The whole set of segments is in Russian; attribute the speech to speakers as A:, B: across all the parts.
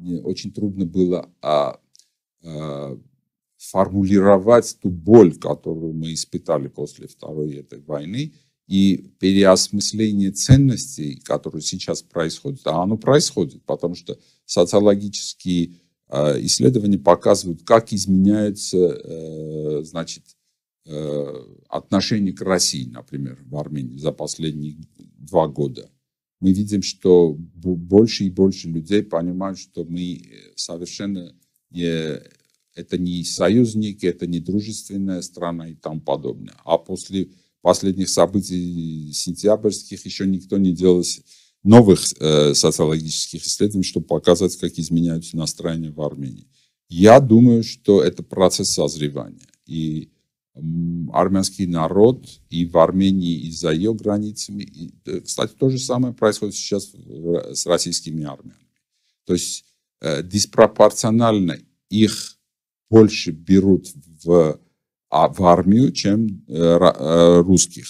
A: мне очень трудно было а, а, формулировать ту боль, которую мы испытали после Второй этой войны, и переосмысление ценностей, которые сейчас происходит, а оно происходит, потому что социологические а, исследования показывают, как изменяется, э, значит, э, отношение к России, например, в Армении за последние два года мы видим, что больше и больше людей понимают, что мы э, совершенно не, э, это не союзники, это не дружественная страна и тому подобное. А после последних событий сентябрьских еще никто не делал новых э, социологических исследований, чтобы показать, как изменяются настроения в Армении. Я думаю, что это процесс созревания. И армянский народ и в Армении, и за ее границами. И, э, кстати, то же самое происходит сейчас э, с российскими армянами. То есть э, диспропорционально их больше берут в, а, в армию, чем э, э, русских.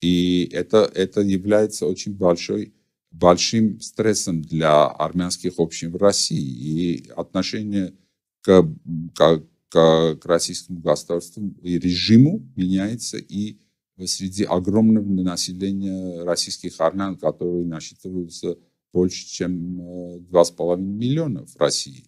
A: И это, это является очень большой, большим стрессом для армянских общин в России. И отношение к, к к, к российскому государству и режиму меняется, и среди огромного населения российских армян, которые насчитываются больше, чем 2,5 э, миллиона в России.